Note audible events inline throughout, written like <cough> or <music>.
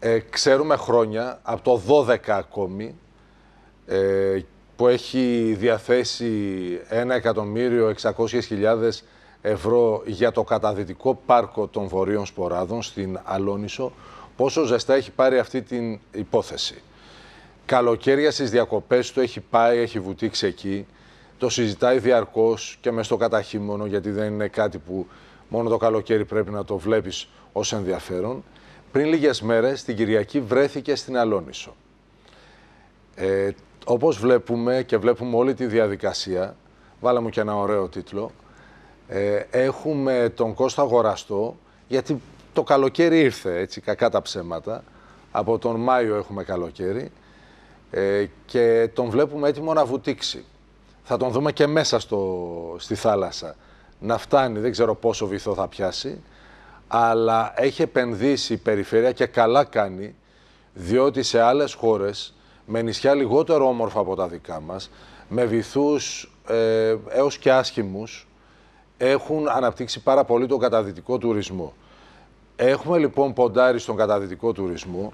ε, ξέρουμε χρόνια, από το 12 ακόμη, ε, που έχει διαθέσει 1.600.000 ευρώ για το καταδυτικό πάρκο των Βορείων Σποράδων στην Αλόνισο, πόσο ζεστά έχει πάρει αυτή την υπόθεση. Καλοκαίρια στις διακοπές του έχει πάει, έχει βουτήξει εκεί, το συζητάει διαρκώς και μες στο καταχύμωνο γιατί δεν είναι κάτι που μόνο το καλοκαίρι πρέπει να το βλέπεις ως ενδιαφέρον πριν λίγες μέρες, την Κυριακή, βρέθηκε στην Αλόνισο. Ε, όπως βλέπουμε και βλέπουμε όλη τη διαδικασία, βάλαμε και ένα ωραίο τίτλο, ε, έχουμε τον Κώστα Αγοραστό, γιατί το καλοκαίρι ήρθε, έτσι, κακά τα ψέματα, από τον Μάιο έχουμε καλοκαίρι, ε, και τον βλέπουμε έτοιμο να βουτήξει. Θα τον δούμε και μέσα στο, στη θάλασσα. Να φτάνει, δεν ξέρω πόσο βυθό θα πιάσει, αλλά έχει επενδύσει η περιφέρεια και καλά κάνει, διότι σε άλλες χώρες, με νησιά λιγότερο όμορφα από τα δικά μας, με βυθούς ε, έως και άσχημους, έχουν αναπτύξει πάρα πολύ τον καταδυτικό τουρισμό. Έχουμε λοιπόν ποντάρει στον καταδυτικό τουρισμό.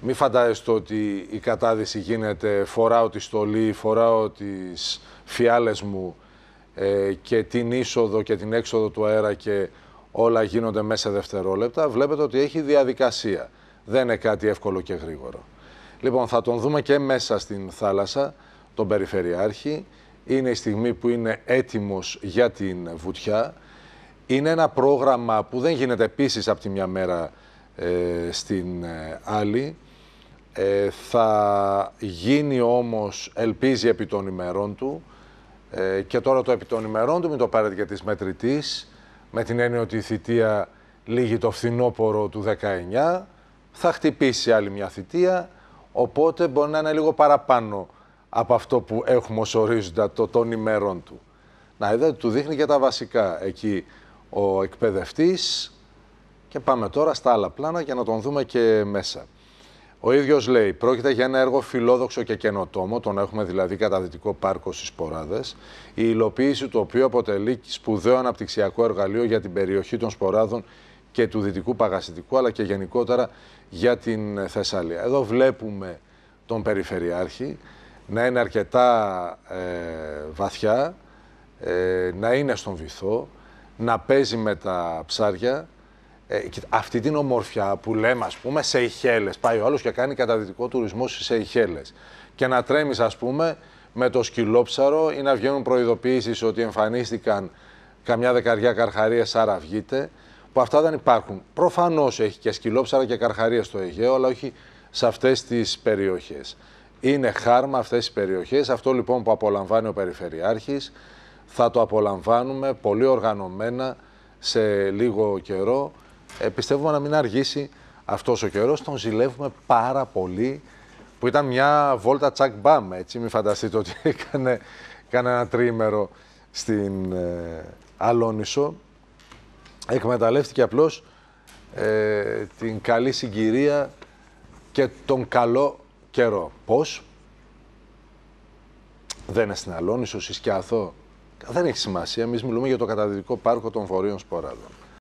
Μην φαντάζεστε ότι η κατάδυση γίνεται φοράω τη στολή, φοράω τις φιάλες μου ε, και την είσοδο και την έξοδο του αέρα και όλα γίνονται μέσα δευτερόλεπτα, βλέπετε ότι έχει διαδικασία. Δεν είναι κάτι εύκολο και γρήγορο. Λοιπόν, θα τον δούμε και μέσα στην θάλασσα, τον Περιφερειάρχη. Είναι η στιγμή που είναι έτοιμος για την βουτιά. Είναι ένα πρόγραμμα που δεν γίνεται επίσης από τη μια μέρα ε, στην ε, άλλη. Ε, θα γίνει όμως, ελπίζει επί των ημερών του, ε, και τώρα το επί των ημερών του, μην το πάρετε για μετρητής, με την έννοια ότι η θητεία λύγει το φθινόπωρο του 19, θα χτυπήσει άλλη μια θητεία, οπότε μπορεί να είναι λίγο παραπάνω από αυτό που έχουμε ως ορίζοντα το, των ημερών του. Να ότι ε, του δείχνει και τα βασικά εκεί ο εκπαιδευτής και πάμε τώρα στα άλλα πλάνα για να τον δούμε και μέσα. Ο ίδιος λέει: Πρόκειται για ένα έργο φιλόδοξο και καινοτόμο, τον έχουμε δηλαδή καταδυτικό πάρκο στις Σποράδε, η υλοποίηση του οποίου αποτελεί σπουδαίο αναπτυξιακό εργαλείο για την περιοχή των Σποράδων και του Δυτικού Παγασιτικού, αλλά και γενικότερα για την Θεσσαλία. Εδώ βλέπουμε τον Περιφερειάρχη να είναι αρκετά ε, βαθιά, ε, να είναι στον βυθό, να παίζει με τα ψάρια ε, αυτή την ομορφιά που λέμε, ας πούμε, σε Ιχέλε. Πάει ο άλλος και κάνει καταδυτικό τουρισμό σε Ιχέλε. Και να τρέμεις, ας πούμε, με το σκυλόψαρο ή να βγαίνουν προειδοποιήσει ότι εμφανίστηκαν καμιά δεκαριά καρχαρίες, άρα βγείτε. Που αυτά δεν υπάρχουν. Προφανώς έχει και σκυλόψαρα και καρχαρίες στο Αιγαίο, αλλά όχι σε αυτές τις περιοχές. Είναι χάρμα αυτές οι περιοχές, Αυτό λοιπόν που απολαμβάνει ο Περιφερειάρχης θα το απολαμβάνουμε πολύ οργανωμένα σε λίγο καιρό ε, πιστεύουμε να μην αργήσει αυτός ο καιρός. Τον ζηλεύουμε πάρα πολύ. Που ήταν μια βόλτα τσακ μπαμ. Έτσι, μην φανταστείτε ότι <laughs> έκανε, ένα τρίμερο στην ε, Αλόνισο. Εκμεταλλεύτηκε απλώς ε, την καλή συγκυρία και τον καλό καιρό. Πώς, δεν είναι στην Αλόνισο, Συσκιαθώ; Δεν έχει σημασία. Εμείς μιλούμε για το καταδυτικό πάρκο των Βορείων Σποράδων.